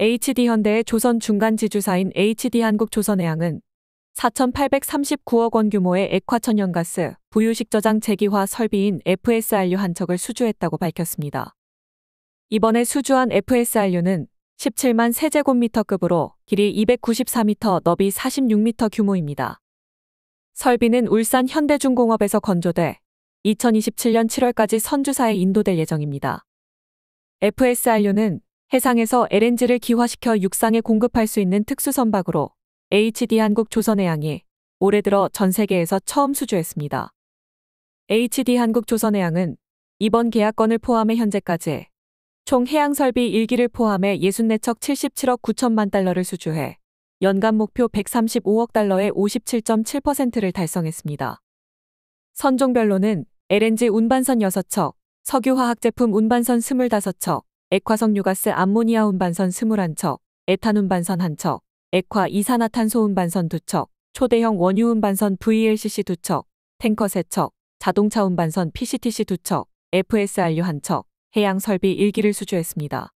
HD현대의 조선 중간 지주사인 HD한국조선해양은 4,839억 원 규모의 액화천연가스 부유식 저장 재기화 설비인 FSRU 한 척을 수주했다고 밝혔습니다. 이번에 수주한 FSRU는 17만 세제곱미터급으로 길이 294m, 너비 46m 규모입니다. 설비는 울산 현대중공업에서 건조돼 2027년 7월까지 선주사에 인도될 예정입니다. FSRU는 해상에서 LNG를 기화시켜 육상에 공급할 수 있는 특수선박으로 HD 한국조선해양이 올해 들어 전 세계에서 처음 수주했습니다. HD 한국조선해양은 이번 계약건을 포함해 현재까지 총 해양설비 1기를 포함해 64척 77억 9천만 달러를 수주해 연간 목표 135억 달러의 57.7%를 달성했습니다. 선종별로는 LNG 운반선 6척, 석유화학 제품 운반선 25척, 액화석유가스 암모니아 운반선 21척, 에탄 운반선 1척, 액화 이산화탄소 운반선 2척, 초대형 원유 운반선 VLCC 2척, 탱커 3척, 자동차 운반선 PCTC 2척, FSRU 1척, 해양 설비 1기를 수주했습니다.